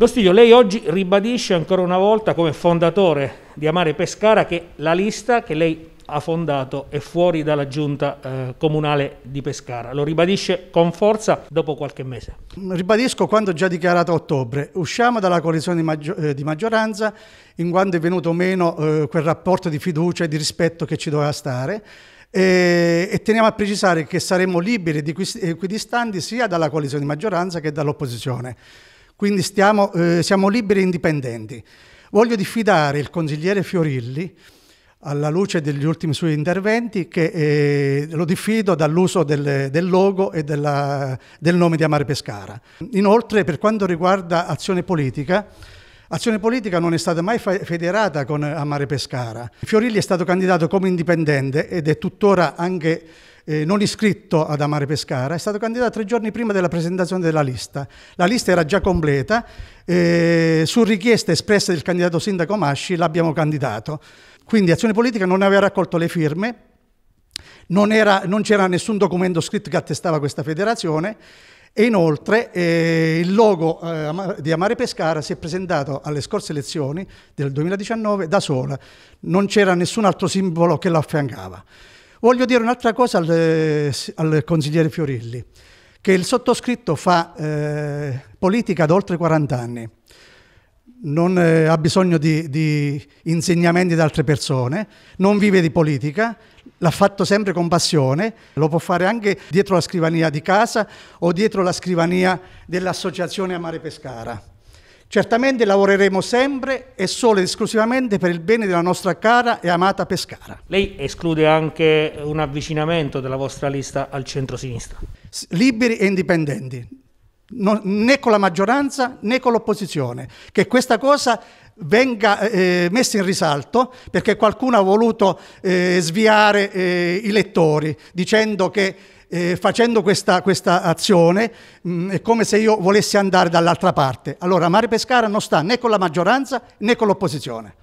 Dostiglio, lei oggi ribadisce ancora una volta come fondatore di Amare Pescara che la lista che lei ha fondato è fuori dalla giunta eh, comunale di Pescara. Lo ribadisce con forza dopo qualche mese. Ribadisco quanto già dichiarato a ottobre. Usciamo dalla coalizione di, maggio eh, di maggioranza in quanto è venuto meno eh, quel rapporto di fiducia e di rispetto che ci doveva stare. E, e teniamo a precisare che saremo liberi ed equidistanti sia dalla coalizione di maggioranza che dall'opposizione. Quindi stiamo, eh, siamo liberi e indipendenti. Voglio diffidare il consigliere Fiorilli, alla luce degli ultimi suoi interventi, che eh, lo diffido dall'uso del, del logo e della, del nome di Amare Pescara. Inoltre, per quanto riguarda azione politica, Azione Politica non è stata mai federata con Amare Pescara. Fiorilli è stato candidato come indipendente ed è tuttora anche eh, non iscritto ad Amare Pescara, è stato candidato tre giorni prima della presentazione della lista. La lista era già completa, eh, su richiesta espressa del candidato sindaco Masci l'abbiamo candidato. Quindi Azione Politica non aveva raccolto le firme, non c'era nessun documento scritto che attestava questa federazione e inoltre eh, il logo eh, di Amare Pescara si è presentato alle scorse elezioni del 2019 da sola, non c'era nessun altro simbolo che lo affiancava. Voglio dire un'altra cosa al, eh, al, consigliere Fiorilli, che il sottoscritto fa eh, politica da oltre 40 anni non eh, ha bisogno di, di, insegnamenti da altre persone, non vive di politica, l'ha fatto sempre con passione, lo può fare anche dietro la scrivania di casa o dietro la scrivania dell'associazione Amare Pescara. Certamente lavoreremo sempre e solo ed esclusivamente per il bene della nostra cara e amata Pescara. Lei esclude anche un avvicinamento della vostra lista al centro-sinistra? Liberi e indipendenti, non, né con la maggioranza né con l'opposizione, che questa cosa venga eh, eh, messa in risalto perché qualcuno ha voluto eh, sviare eh, i lettori dicendo che eh, facendo questa, questa azione mh, mm, è come se io volessi andare dall'altra parte. Allora Mare Pescara non sta né con la maggioranza né con l'opposizione.